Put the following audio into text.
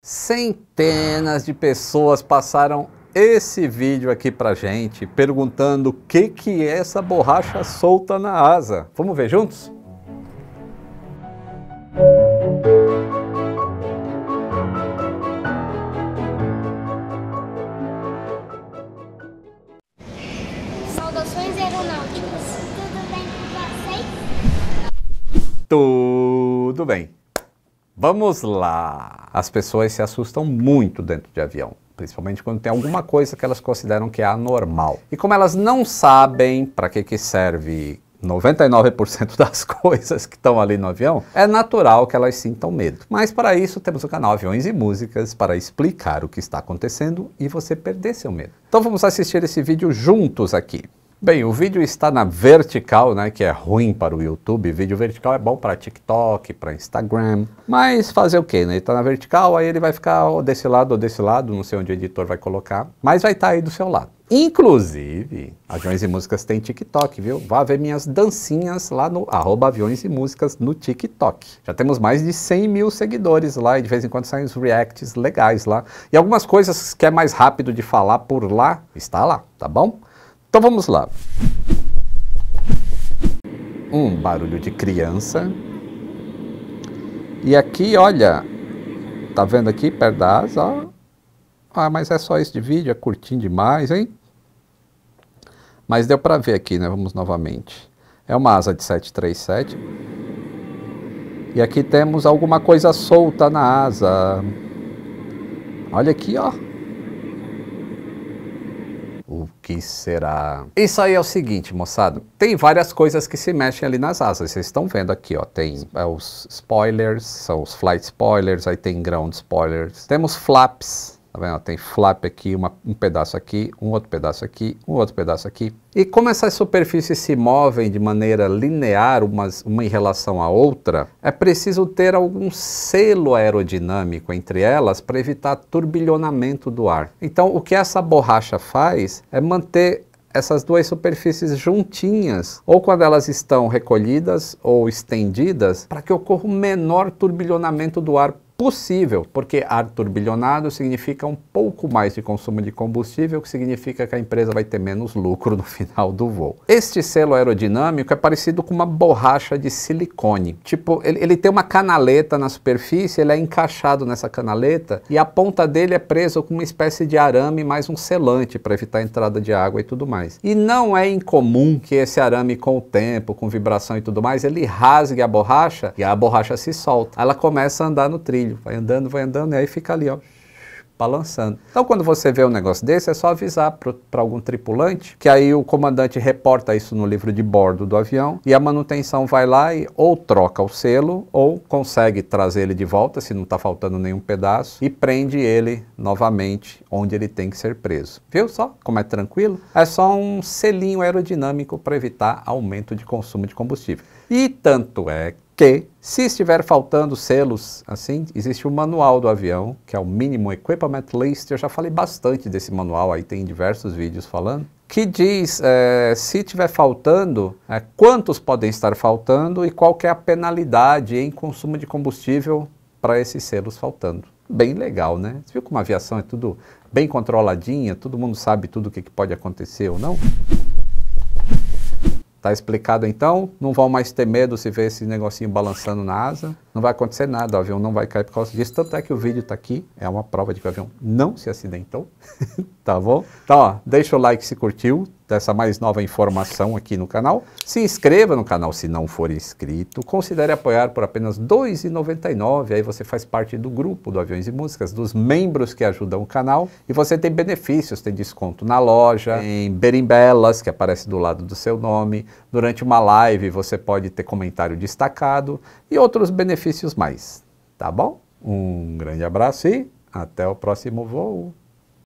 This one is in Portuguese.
Centenas de pessoas passaram esse vídeo aqui pra gente, perguntando o que que é essa borracha solta na asa. Vamos ver juntos? Saudações aeronáuticas. Tudo bem com vocês? Tudo bem. Vamos lá! As pessoas se assustam muito dentro de avião, principalmente quando tem alguma coisa que elas consideram que é anormal. E como elas não sabem para que, que serve 99% das coisas que estão ali no avião, é natural que elas sintam medo. Mas para isso temos o canal Aviões e Músicas para explicar o que está acontecendo e você perder seu medo. Então vamos assistir esse vídeo juntos aqui. Bem, o vídeo está na vertical, né, que é ruim para o YouTube. Vídeo vertical é bom para TikTok, para Instagram. Mas fazer o quê, né? Ele está na vertical, aí ele vai ficar ou desse lado ou desse lado, não sei onde o editor vai colocar, mas vai estar tá aí do seu lado. Inclusive, Aviões e Músicas tem TikTok, viu? Vá ver minhas dancinhas lá no arroba Aviões e Músicas no TikTok. Já temos mais de 100 mil seguidores lá e de vez em quando saem os reacts legais lá. E algumas coisas que é mais rápido de falar por lá, está lá, tá bom? Então vamos lá. Um barulho de criança. E aqui, olha, tá vendo aqui perto da asa? Ó. Ah, mas é só esse vídeo, é curtinho demais, hein? Mas deu para ver aqui, né? Vamos novamente. É uma asa de 737. E aqui temos alguma coisa solta na asa. Olha aqui, ó que será? Isso aí é o seguinte, moçada. Tem várias coisas que se mexem ali nas asas. Vocês estão vendo aqui, ó. Tem é, os spoilers, são os flight spoilers, aí tem ground spoilers. Temos flaps, Tá vendo? Tem flap aqui, uma, um pedaço aqui, um outro pedaço aqui, um outro pedaço aqui. E como essas superfícies se movem de maneira linear, umas, uma em relação à outra, é preciso ter algum selo aerodinâmico entre elas para evitar turbilhonamento do ar. Então, o que essa borracha faz é manter essas duas superfícies juntinhas, ou quando elas estão recolhidas ou estendidas, para que ocorra o menor turbilhonamento do ar possível, porque ar turbilhonado significa um pouco mais de consumo de combustível, o que significa que a empresa vai ter menos lucro no final do voo. Este selo aerodinâmico é parecido com uma borracha de silicone. Tipo, ele, ele tem uma canaleta na superfície, ele é encaixado nessa canaleta e a ponta dele é presa com uma espécie de arame mais um selante para evitar a entrada de água e tudo mais. E não é incomum que esse arame com o tempo, com vibração e tudo mais, ele rasgue a borracha e a borracha se solta. Ela começa a andar no trilho vai andando, vai andando, e aí fica ali, ó, balançando. Então, quando você vê um negócio desse, é só avisar para algum tripulante, que aí o comandante reporta isso no livro de bordo do avião e a manutenção vai lá e ou troca o selo ou consegue trazer ele de volta, se não está faltando nenhum pedaço, e prende ele novamente onde ele tem que ser preso. Viu só como é tranquilo? É só um selinho aerodinâmico para evitar aumento de consumo de combustível. E tanto é que, se estiver faltando selos, assim, existe o manual do avião, que é o Minimum Equipment List, eu já falei bastante desse manual, aí tem diversos vídeos falando, que diz, é, se estiver faltando, é, quantos podem estar faltando e qual é a penalidade em consumo de combustível para esses selos faltando. Bem legal, né? Você viu como a aviação é tudo bem controladinha, todo mundo sabe tudo o que, que pode acontecer ou não? Está explicado então? Não vão mais ter medo se ver esse negocinho balançando na asa? não vai acontecer nada, o avião não vai cair por causa disso. Tanto é que o vídeo está aqui, é uma prova de que o avião não se acidentou, tá bom? Então, ó, deixa o like se curtiu dessa mais nova informação aqui no canal. Se inscreva no canal se não for inscrito. Considere apoiar por apenas R$ 2,99. Aí você faz parte do grupo do Aviões e Músicas, dos membros que ajudam o canal. E você tem benefícios, tem desconto na loja, em berimbelas, que aparece do lado do seu nome. Durante uma live você pode ter comentário destacado e outros benefícios benefícios mais, tá bom? Um grande abraço e até o próximo voo.